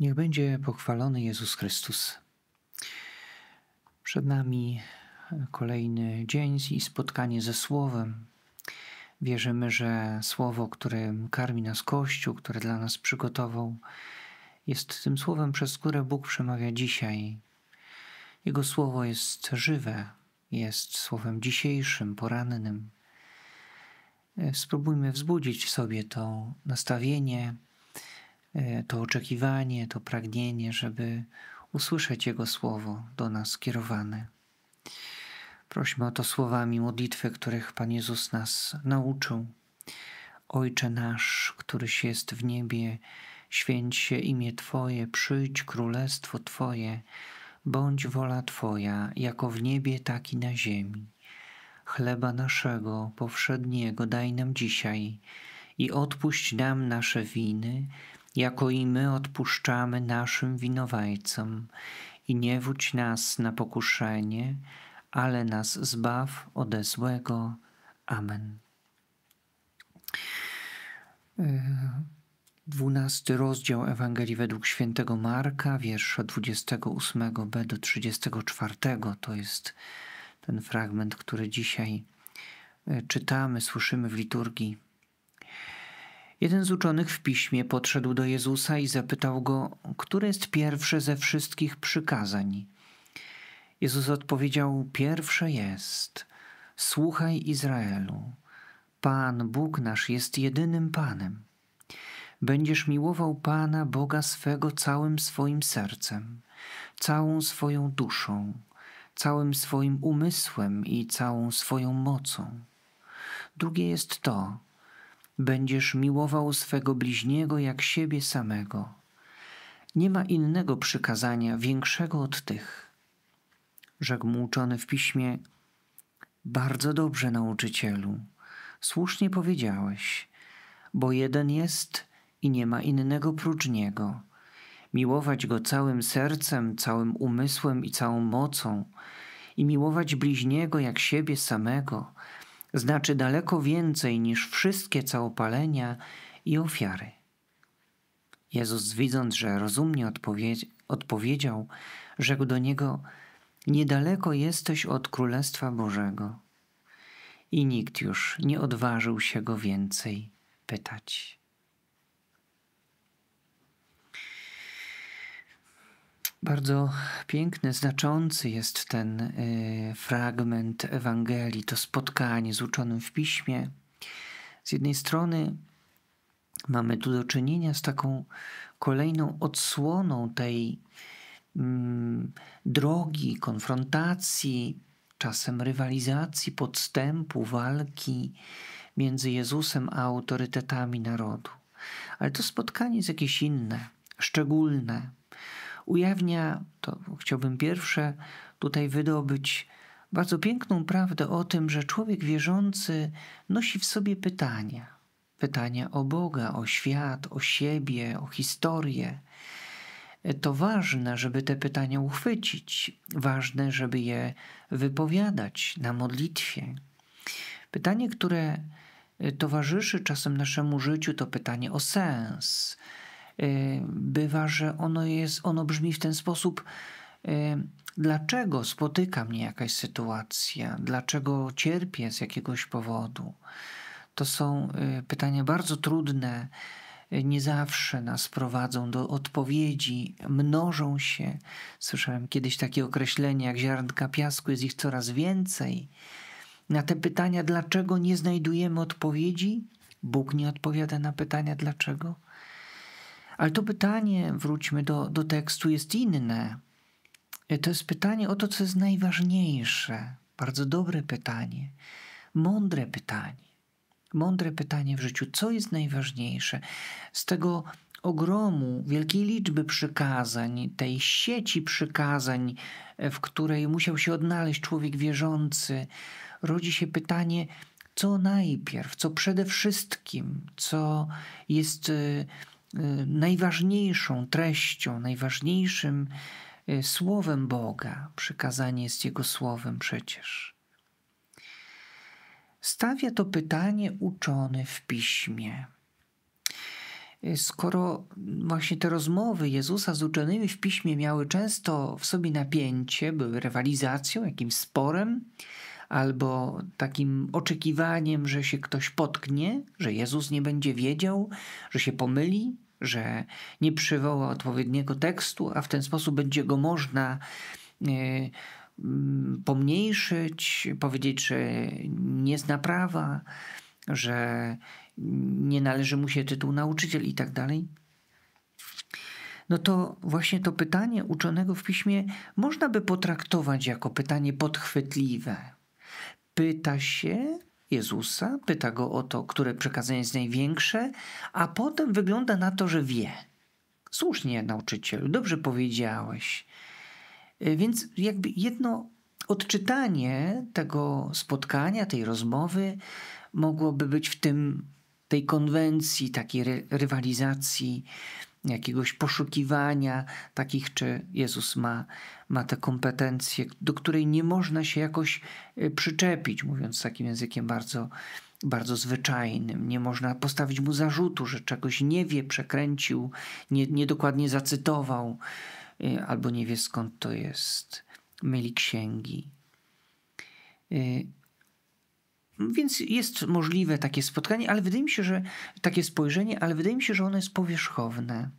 Niech będzie pochwalony Jezus Chrystus. Przed nami kolejny dzień i spotkanie ze Słowem. Wierzymy, że Słowo, którym karmi nas Kościół, które dla nas przygotował, jest tym Słowem, przez które Bóg przemawia dzisiaj. Jego Słowo jest żywe, jest Słowem dzisiejszym, porannym. Spróbujmy wzbudzić sobie to nastawienie, E, to oczekiwanie, to pragnienie, żeby usłyszeć Jego słowo do nas skierowane. Prośmy o to słowami modlitwy, których Pan Jezus nas nauczył. Ojcze nasz, któryś jest w niebie, święć się imię Twoje, przyjdź królestwo Twoje, bądź wola Twoja, jako w niebie, tak i na ziemi. Chleba naszego powszedniego daj nam dzisiaj i odpuść nam nasze winy, jako i my odpuszczamy naszym winowajcom. I nie wódź nas na pokuszenie, ale nas zbaw ode złego. Amen. E, dwunasty rozdział Ewangelii według świętego Marka, wiersz od 28b do 34. To jest ten fragment, który dzisiaj e, czytamy, słyszymy w liturgii. Jeden z uczonych w piśmie podszedł do Jezusa i zapytał go, które jest pierwsze ze wszystkich przykazań. Jezus odpowiedział: Pierwsze jest: Słuchaj Izraelu. Pan Bóg nasz jest jedynym Panem. Będziesz miłował Pana Boga swego całym swoim sercem, całą swoją duszą, całym swoim umysłem i całą swoją mocą. Drugie jest to, będziesz miłował swego bliźniego jak siebie samego. Nie ma innego przykazania większego od tych. Rzekł mu uczony w piśmie: Bardzo dobrze, nauczycielu, słusznie powiedziałeś, bo jeden jest i nie ma innego prócz niego. Miłować go całym sercem, całym umysłem i całą mocą, i miłować bliźniego jak siebie samego znaczy daleko więcej niż wszystkie całopalenia i ofiary. Jezus, widząc, że rozumnie odpowie, odpowiedział, rzekł do niego: Niedaleko jesteś od Królestwa Bożego. I nikt już nie odważył się go więcej pytać. Bardzo piękny, znaczący jest ten y, fragment Ewangelii, to spotkanie z uczonym w piśmie. Z jednej strony mamy tu do czynienia z taką kolejną odsłoną tej mm, drogi, konfrontacji, czasem rywalizacji, podstępu, walki między Jezusem a autorytetami narodu. Ale to spotkanie jest jakieś inne, szczególne ujawnia, to chciałbym pierwsze tutaj wydobyć, bardzo piękną prawdę o tym, że człowiek wierzący nosi w sobie pytania. Pytania o Boga, o świat, o siebie, o historię. To ważne, żeby te pytania uchwycić, ważne, żeby je wypowiadać na modlitwie. Pytanie, które towarzyszy czasem naszemu życiu, to pytanie o sens E, bywa, że ono, jest, ono brzmi w ten sposób, e, dlaczego spotyka mnie jakaś sytuacja, dlaczego cierpię z jakiegoś powodu. To są e, pytania bardzo trudne, nie zawsze nas prowadzą do odpowiedzi, mnożą się. Słyszałem kiedyś takie określenie jak ziarnka piasku, jest ich coraz więcej. Na te pytania, dlaczego nie znajdujemy odpowiedzi, Bóg nie odpowiada na pytania, dlaczego. Ale to pytanie, wróćmy do, do tekstu, jest inne. E, to jest pytanie o to, co jest najważniejsze. Bardzo dobre pytanie, mądre pytanie. Mądre pytanie w życiu, co jest najważniejsze? Z tego ogromu, wielkiej liczby przykazań, tej sieci przykazań, e, w której musiał się odnaleźć człowiek wierzący, rodzi się pytanie, co najpierw, co przede wszystkim, co jest e, Y, najważniejszą treścią, najważniejszym y, słowem Boga. Przykazanie jest Jego słowem przecież. Stawia to pytanie uczony w piśmie. Y, skoro właśnie te rozmowy Jezusa z uczonymi w piśmie miały często w sobie napięcie, były rywalizacją, jakimś sporem, albo takim oczekiwaniem, że się ktoś potknie, że Jezus nie będzie wiedział, że się pomyli, że nie przywoła odpowiedniego tekstu, a w ten sposób będzie go można e, mm, pomniejszyć, powiedzieć, że nie zna prawa, że nie należy mu się tytuł nauczyciel i tak dalej. No to właśnie to pytanie uczonego w piśmie można by potraktować jako pytanie podchwytliwe. Pyta się, Jezusa, pyta go o to, które przekazanie jest największe, a potem wygląda na to, że wie. Słusznie, nauczycielu, dobrze powiedziałeś. Y, więc jakby jedno odczytanie tego spotkania, tej rozmowy mogłoby być w tym tej konwencji, takiej rywalizacji, jakiegoś poszukiwania takich, czy Jezus ma, ma te kompetencje, do której nie można się jakoś y, przyczepić, mówiąc takim językiem bardzo, bardzo zwyczajnym. Nie można postawić mu zarzutu, że czegoś nie wie, przekręcił, nie, niedokładnie zacytował, y, albo nie wie skąd to jest, myli księgi. Y, Mhm. Więc jest możliwe takie spotkanie, ale wydaje mi się, że takie spojrzenie, ale wydaje mi się, że ono jest powierzchowne.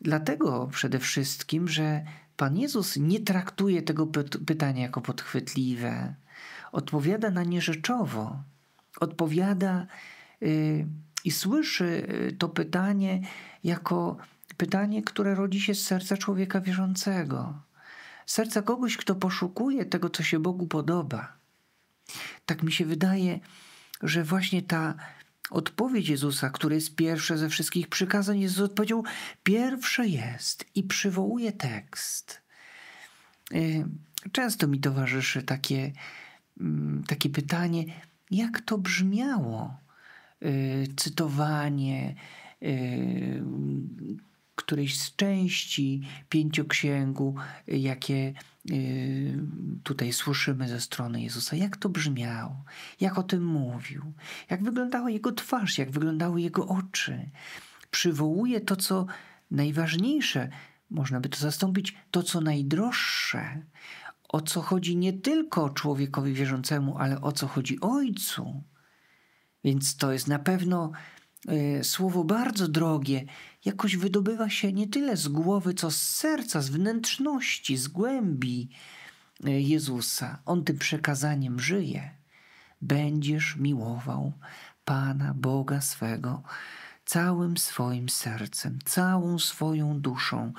Dlatego przede wszystkim, że Pan Jezus nie traktuje tego pytania jako podchwytliwe. Odpowiada na nie rzeczowo. Odpowiada yy, i słyszy y, to pytanie jako pytanie, które rodzi się z serca człowieka wierzącego. Serca kogoś, kto poszukuje tego, co się Bogu podoba tak mi się wydaje, że właśnie ta odpowiedź Jezusa, która jest pierwsze ze wszystkich przykazań, Jezus odpowiedział: Pierwsze jest i przywołuje tekst. Y, często mi towarzyszy takie, mm, takie pytanie, jak to brzmiało? Y, cytowanie, y, którejś z części pięcioksięgu, y, jakie y, tutaj słyszymy ze strony Jezusa, jak to brzmiało, jak o tym mówił, jak wyglądała jego twarz, jak wyglądały jego oczy. Przywołuje to, co najważniejsze, można by to zastąpić, to, co najdroższe, o co chodzi nie tylko człowiekowi wierzącemu, ale o co chodzi Ojcu. Więc to jest na pewno y, słowo bardzo drogie, jakoś wydobywa się nie tyle z głowy, co z serca, z wnętrzności, z głębi e, Jezusa. On tym przekazaniem żyje. Będziesz miłował Pana Boga swego całym swoim sercem, całą swoją duszą,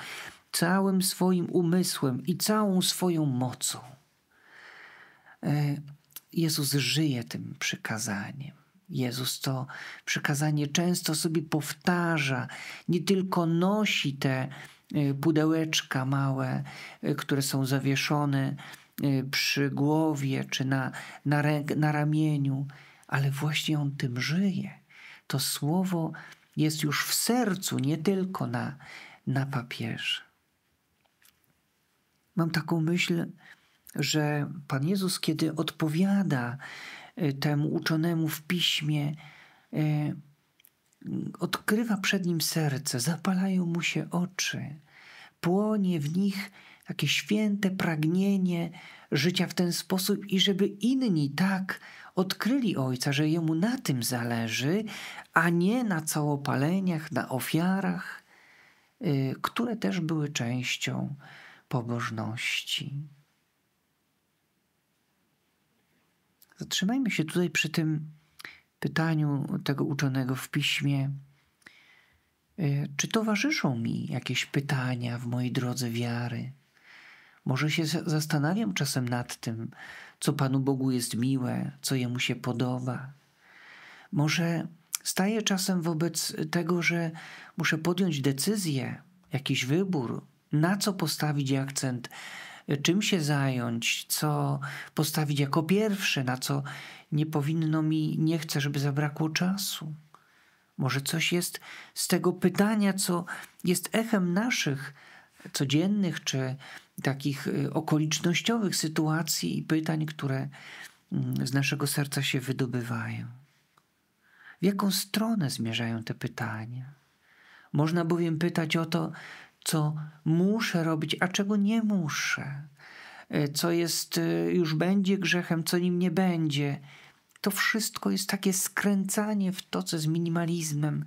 całym swoim umysłem i całą swoją mocą. E, Jezus żyje tym przykazaniem. Jezus to przekazanie często sobie powtarza, nie tylko nosi te y, pudełeczka małe, y, które są zawieszone y, przy głowie czy na, na, na ramieniu, ale właśnie on tym żyje. To słowo jest już w sercu, nie tylko na, na papierze. Mam taką myśl, że Pan Jezus, kiedy odpowiada E, temu uczonemu w piśmie, e, odkrywa przed nim serce, zapalają mu się oczy, płonie w nich takie święte pragnienie życia w ten sposób i żeby inni tak odkryli Ojca, że jemu na tym zależy, a nie na całopaleniach, na ofiarach, e, które też były częścią pobożności. Zatrzymajmy się tutaj przy tym pytaniu tego uczonego w piśmie. E, czy towarzyszą mi jakieś pytania w mojej drodze wiary? Może się zastanawiam czasem nad tym, co Panu Bogu jest miłe, co Jemu się podoba. Może staję czasem wobec tego, że muszę podjąć decyzję, jakiś wybór, na co postawić akcent czym się zająć, co postawić jako pierwsze, na co nie powinno mi, nie chcę, żeby zabrakło czasu. Może coś jest z tego pytania, co jest echem naszych codziennych czy takich y, okolicznościowych sytuacji i pytań, które mm, z naszego serca się wydobywają. W jaką stronę zmierzają te pytania? Można bowiem pytać o to, co muszę robić, a czego nie muszę, e, co jest e, już będzie grzechem, co nim nie będzie. To wszystko jest takie skręcanie w to, co z minimalizmem.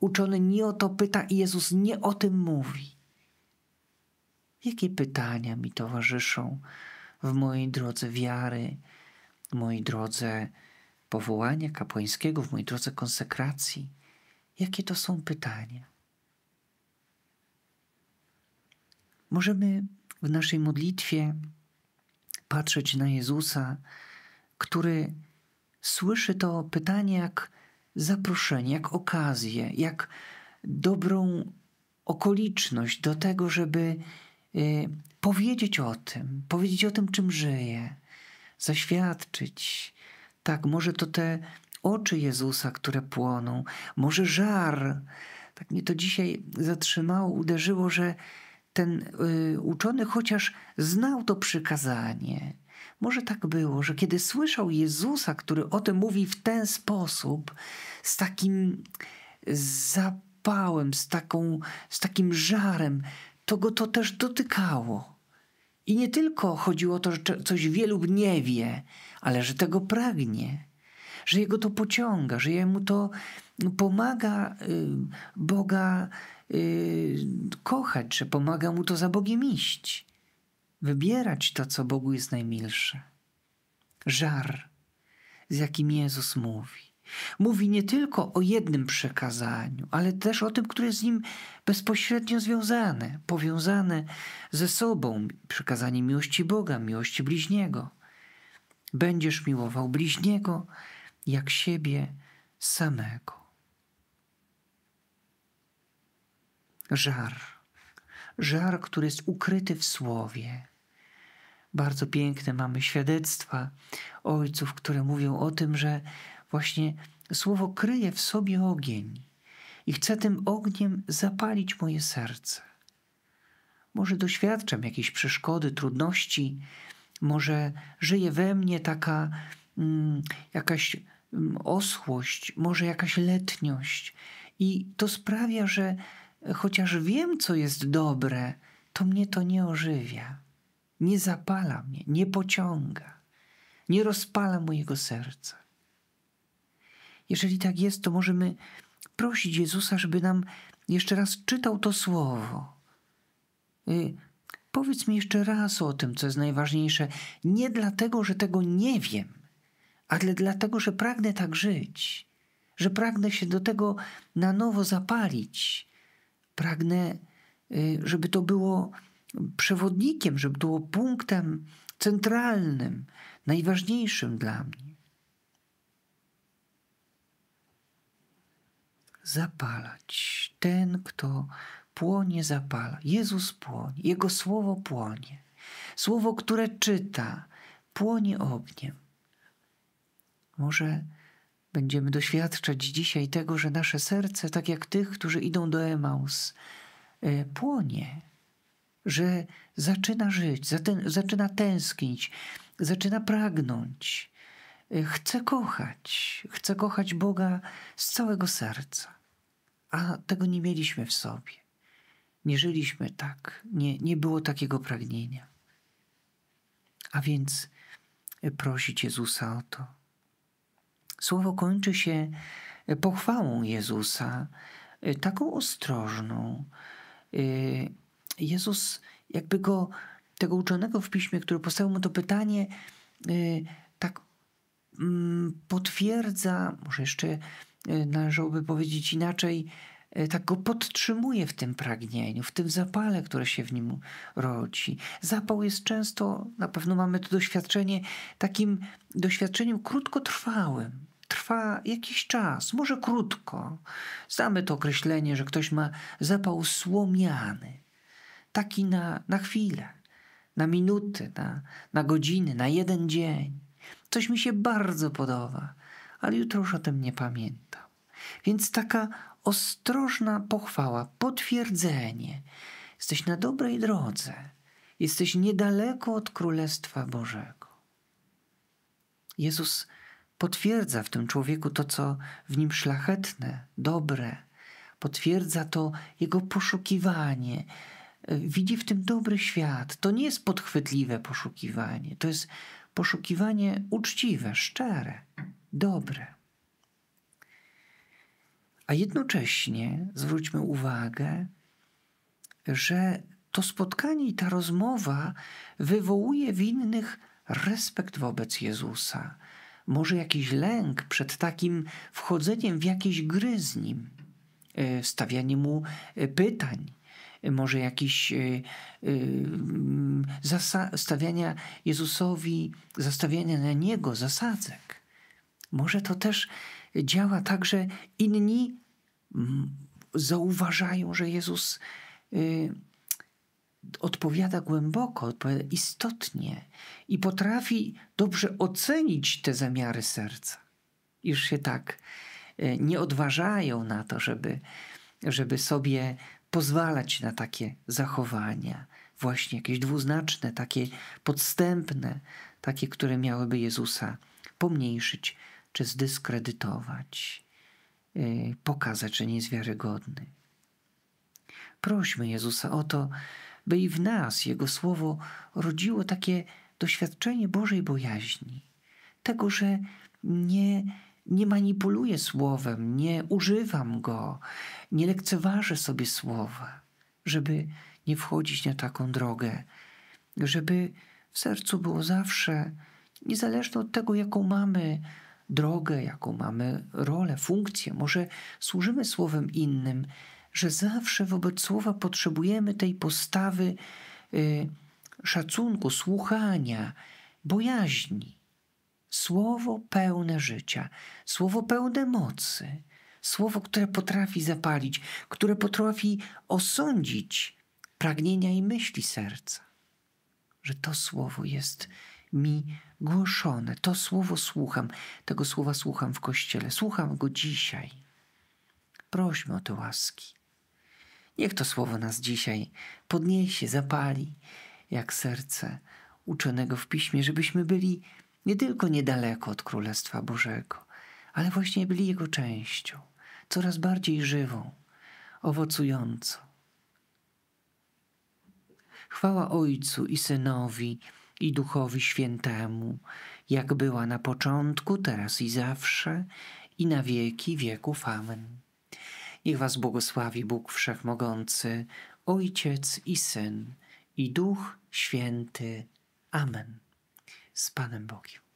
Uczony nie o to pyta i Jezus nie o tym mówi. Jakie pytania mi towarzyszą w mojej drodze wiary, w mojej drodze powołania kapłańskiego, w mojej drodze konsekracji? Jakie to są pytania? Możemy w naszej modlitwie patrzeć na Jezusa, który słyszy to pytanie jak zaproszenie, jak okazję, jak dobrą okoliczność do tego, żeby y, powiedzieć o tym, powiedzieć o tym, czym żyje, zaświadczyć. Tak, może to te oczy Jezusa, które płoną, może żar. Tak mnie to dzisiaj zatrzymało, uderzyło, że ten y, uczony, chociaż znał to przykazanie, może tak było, że kiedy słyszał Jezusa, który o tym mówi w ten sposób, z takim zapałem, z, taką, z takim żarem, to go to też dotykało. I nie tylko chodziło o to, że coś wie lub nie wie, ale że tego pragnie, że jego to pociąga, że jemu to pomaga y, Boga yy, kochać, że pomaga mu to za Bogiem iść. Wybierać to, co Bogu jest najmilsze. Żar, z jakim Jezus mówi. Mówi nie tylko o jednym przekazaniu, ale też o tym, które jest z nim bezpośrednio związane, powiązane ze sobą. Przekazanie miłości Boga, miłości bliźniego. Będziesz miłował bliźniego jak siebie samego. żar. Żar, który jest ukryty w słowie. Bardzo piękne mamy świadectwa ojców, które mówią o tym, że właśnie słowo kryje w sobie ogień i chcę tym ogniem zapalić moje serce. Może doświadczam jakiejś przeszkody, trudności, może żyje we mnie taka mm, jakaś mm, może jakaś letniość, i to sprawia, że chociaż wiem, co jest dobre, to mnie to nie ożywia, nie zapala mnie, nie pociąga, nie rozpala mojego serca. Jeżeli tak jest, to możemy prosić Jezusa, żeby nam jeszcze raz czytał to słowo. Y powiedz mi jeszcze raz o tym, co jest najważniejsze, nie dlatego, że tego nie wiem, ale dlatego, że pragnę tak żyć, że pragnę się do tego na nowo zapalić, pragnę, y, żeby to było przewodnikiem, żeby było punktem centralnym, najważniejszym dla mnie. Zapalać. Ten, kto płonie, zapala. Jezus płonie, Jego słowo płonie. Słowo, które czyta, płonie ogniem. Może Będziemy doświadczać dzisiaj tego, że nasze serce, tak jak tych, którzy idą do Emaus, e, płonie, że zaczyna żyć, zaczyna tęsknić, zaczyna pragnąć, e, chce kochać, chce kochać Boga z całego serca. A tego nie mieliśmy w sobie. Nie żyliśmy tak, nie, nie było takiego pragnienia. A więc e, prosić Jezusa o to, Słowo kończy się e, pochwałą Jezusa, e, taką ostrożną. E, Jezus jakby go, tego uczonego w piśmie, który postawił mu to pytanie, tak mm, potwierdza, może jeszcze należałoby powiedzieć inaczej, tak go podtrzymuje w tym pragnieniu, w tym zapale, które się w nim rodzi. Zapał jest często, na pewno mamy to doświadczenie, takim doświadczeniem krótkotrwałym trwa jakiś czas, może krótko. Znamy to określenie, że ktoś ma zapał słomiany. Taki na, na chwilę, na minuty, na, na godziny, na jeden dzień. Coś mi się bardzo podoba, ale jutro już o tym nie pamiętam. Więc taka ostrożna pochwała, potwierdzenie. Jesteś na dobrej drodze. Jesteś niedaleko od Królestwa Bożego. Jezus potwierdza w tym człowieku to, co w nim szlachetne, dobre, potwierdza to jego poszukiwanie. Widzi w tym dobry świat. To nie jest podchwytliwe poszukiwanie, to jest poszukiwanie uczciwe, szczere, dobre. A jednocześnie zwróćmy uwagę, że to spotkanie i ta rozmowa wywołuje w innych respekt wobec Jezusa, może jakiś lęk przed takim wchodzeniem w jakieś gry z nim, e, stawianiem mu e, pytań, e, może jakiś stawiania Jezusowi, zastawiania na Niego zasadzek. Może to też działa tak, że inni zauważają, że Jezus odpowiada głęboko, odpowiada istotnie i potrafi dobrze ocenić te zamiary serca. Już się tak e, nie odważają na to, żeby, żeby sobie pozwalać na takie zachowania, właśnie jakieś dwuznaczne, takie podstępne, takie, które miałyby Jezusa pomniejszyć czy zdyskredytować, e, pokazać, że nie jest wiarygodny. Prośmy Jezusa o to, by i w nas Jego Słowo rodziło takie doświadczenie Bożej bojaźni, tego, że nie, nie manipuluję słowem, nie używam go, nie lekceważę sobie słowa, żeby nie wchodzić na taką drogę, żeby w sercu było zawsze, niezależnie od tego, jaką mamy drogę, jaką mamy rolę, funkcję, może służymy słowem innym, że zawsze wobec słowa potrzebujemy tej postawy y, szacunku, słuchania, bojaźni. Słowo pełne życia, słowo pełne mocy, słowo, które potrafi zapalić, które potrafi osądzić pragnienia i myśli serca. Że to słowo jest mi głoszone, to słowo słucham, tego słowa słucham w kościele, słucham go dzisiaj. Prośmy o te łaski. Niech to słowo nas dzisiaj podniesie, zapali, jak serce uczonego w piśmie, żebyśmy byli nie tylko niedaleko od Królestwa Bożego, ale właśnie byli Jego częścią, coraz bardziej żywą, owocującą. Chwała Ojcu i Synowi i Duchowi Świętemu, jak była na początku, teraz i zawsze, i na wieki wieków. Amen. Niech was błogosławi Bóg Wszechmogący, Ojciec i Syn i Duch Święty. Amen. Z Panem Bogiem.